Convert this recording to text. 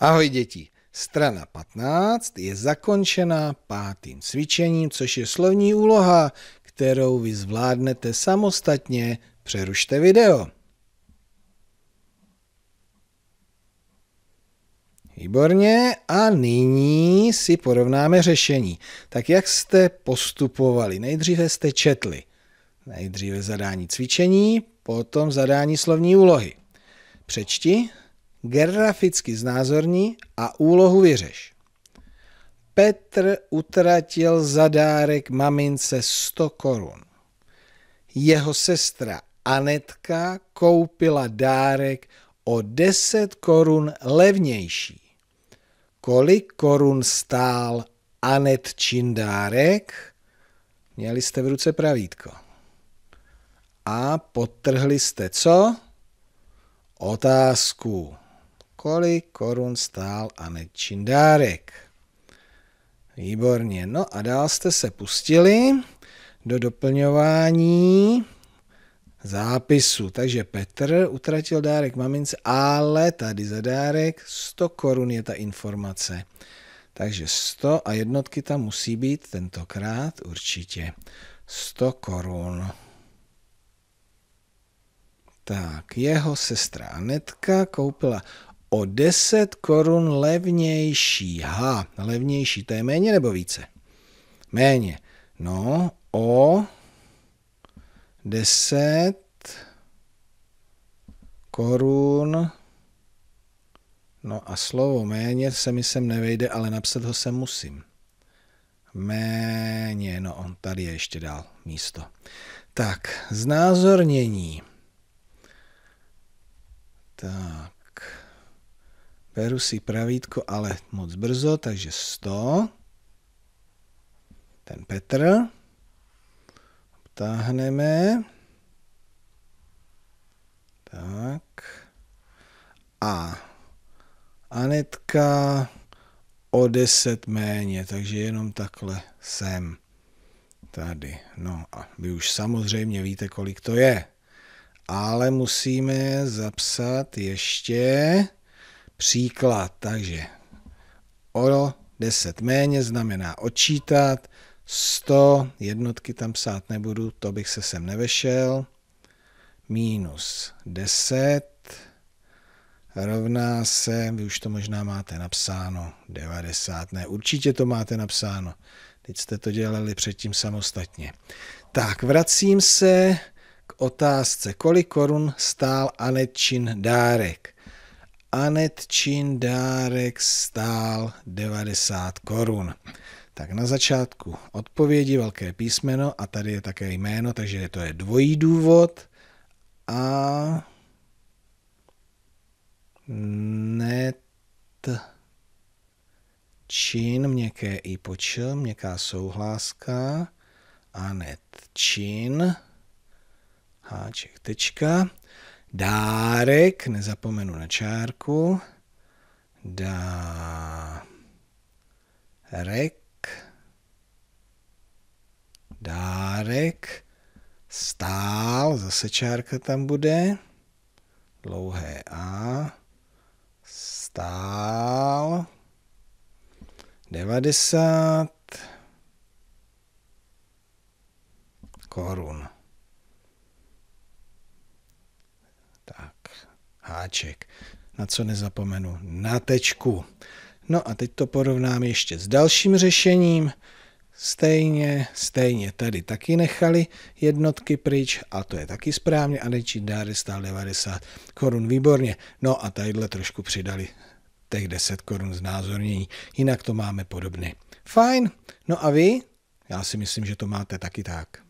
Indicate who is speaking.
Speaker 1: Ahoj děti, strana 15 je zakončena pátým cvičením, což je slovní úloha, kterou vy zvládnete samostatně. Přerušte video. Výborně. A nyní si porovnáme řešení. Tak jak jste postupovali? Nejdříve jste četli. Nejdříve zadání cvičení, potom zadání slovní úlohy. Přečti. Graficky znázorní a úlohu vyřeš. Petr utratil za dárek mamince 100 korun. Jeho sestra Anetka koupila dárek o 10 korun levnější. Kolik korun stál Anetčin dárek? Měli jste v ruce pravítko. A potrhli jste co? Otázku kolik korun stál Anet Čindárek. Výborně. No a dál jste se pustili do doplňování zápisu. Takže Petr utratil dárek mamince, ale tady za dárek 100 korun je ta informace. Takže 100 a jednotky tam musí být tentokrát určitě. 100 korun. Tak, jeho sestra Anetka koupila o 10 korun levnější. Ha, levnější, to je méně nebo více? Méně. No, o 10 korun. No a slovo méně se mi sem nevejde, ale napsat ho se musím. Méně, no on tady je ještě dál místo. Tak, znázornění. Tak. Beru si pravítko, ale moc brzo, takže 100. Ten Petr. Obtáhneme. Tak. A Anetka o 10 méně, takže jenom takhle sem. Tady. No a vy už samozřejmě víte, kolik to je. Ale musíme zapsat ještě příklad. Takže oro 10 méně znamená odčítat, 100, jednotky tam psát nebudu, to bych se sem nevešel, minus 10 rovná se, vy už to možná máte napsáno, 90, ne, určitě to máte napsáno, teď jste to dělali předtím samostatně. Tak, vracím se k otázce, kolik korun stál Anetčin dárek. Anetčin dárek stál 90 korun. Tak na začátku odpovědi velké písmeno a tady je také jméno, takže to je dvojí důvod a net čin, měkké i počil, měkká souhláska a net čin, háček tečka dárek, nezapomenu na čárku, dárek, dárek, stál, zase čárka tam bude, dlouhé A, stál, 90 korun. háček. Na co nezapomenu? Na tečku. No a teď to porovnám ještě s dalším řešením. Stejně, stejně tady taky nechali jednotky pryč a to je taky správně a nečí dáry stál 90 korun, výborně. No a tadyhle trošku přidali těch 10 korun znázornění, jinak to máme podobné. Fajn, no a vy? Já si myslím, že to máte taky tak.